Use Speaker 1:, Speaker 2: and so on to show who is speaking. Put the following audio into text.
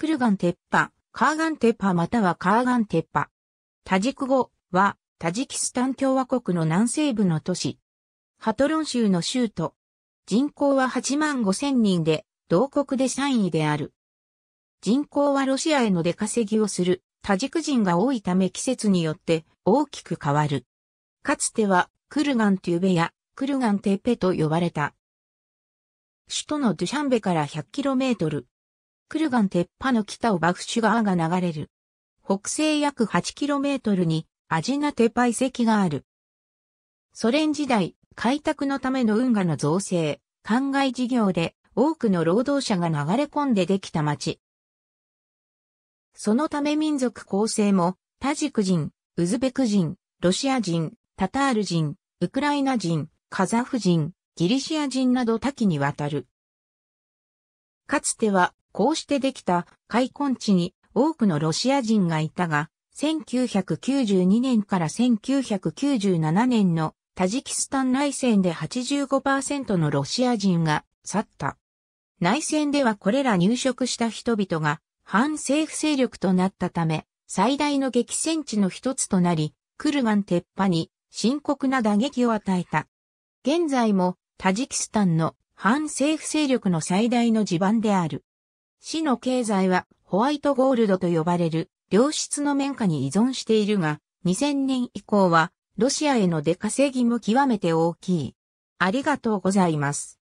Speaker 1: クルガンテッパ、カーガンテッパまたはカーガ
Speaker 2: ンテッパ。タジク語は、タジキスタン共和国の南西部の都市。ハトロン州の州都。人口は8万5千人で、同国で3位である。人口はロシアへの出稼ぎをするタジク人が多いため季節によって大きく変わる。かつてはクルガンテュベやクルガンテッペと呼ばれた。首都のドゥシャンベから 100km、クルガン鉄波の北をバフシュ川が流れる。北西約 8km にアジナテパ遺跡がある。ソ連時代、開拓のための運河の造成、灌漑事業で多くの労働者が流れ込んでできた町。そのため民族構成も、タジク人、ウズベク人、ロシア人、タタール人、ウクライナ人、カザフ人、ギリシア人など多岐にわたる。かつてはこうしてできた開墾地に多くのロシア人がいたが、1992年から1997年のタジキスタン内戦で85%のロシア人が去った。内戦ではこれら入植した人々が反政府勢力となったため、最大の激戦地の一つとなり、クルガン鉄破に深刻な打撃を与えた。現在もタジキスタンの反政府勢力の最大の地盤である。市の経済はホワイトゴールドと呼ばれる良質の綿花に依存しているが、2000年以降はロシアへの出稼ぎも極めて
Speaker 1: 大きい。ありがとうございます。